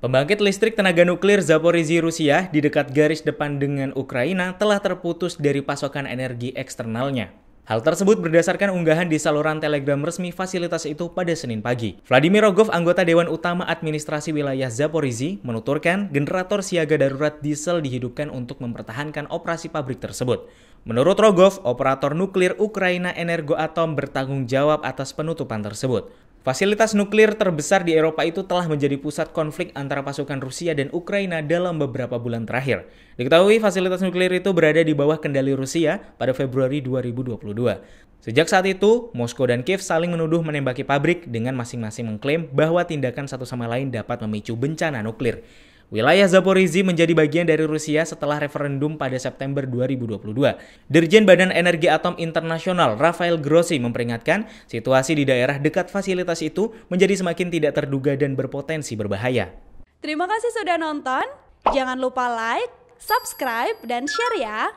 Pembangkit listrik tenaga nuklir Zaporizhzhia Rusia di dekat garis depan dengan Ukraina telah terputus dari pasokan energi eksternalnya. Hal tersebut berdasarkan unggahan di saluran Telegram resmi fasilitas itu pada Senin pagi. Vladimir Rogov, anggota Dewan Utama Administrasi Wilayah Zaporizhzhia, menuturkan generator siaga darurat diesel dihidupkan untuk mempertahankan operasi pabrik tersebut. Menurut Rogov, operator nuklir Ukraina Energoatom bertanggung jawab atas penutupan tersebut. Fasilitas nuklir terbesar di Eropa itu telah menjadi pusat konflik antara pasukan Rusia dan Ukraina dalam beberapa bulan terakhir. Diketahui fasilitas nuklir itu berada di bawah kendali Rusia pada Februari 2022. Sejak saat itu, Moskow dan Kiev saling menuduh menembaki pabrik dengan masing-masing mengklaim bahwa tindakan satu sama lain dapat memicu bencana nuklir. Wilayah Zaporizhzhia menjadi bagian dari Rusia setelah referendum pada September 2022. Dirjen Badan Energi Atom Internasional Rafael Grossi memperingatkan situasi di daerah dekat fasilitas itu menjadi semakin tidak terduga dan berpotensi berbahaya. Terima kasih sudah nonton. Jangan lupa like, subscribe, dan share ya.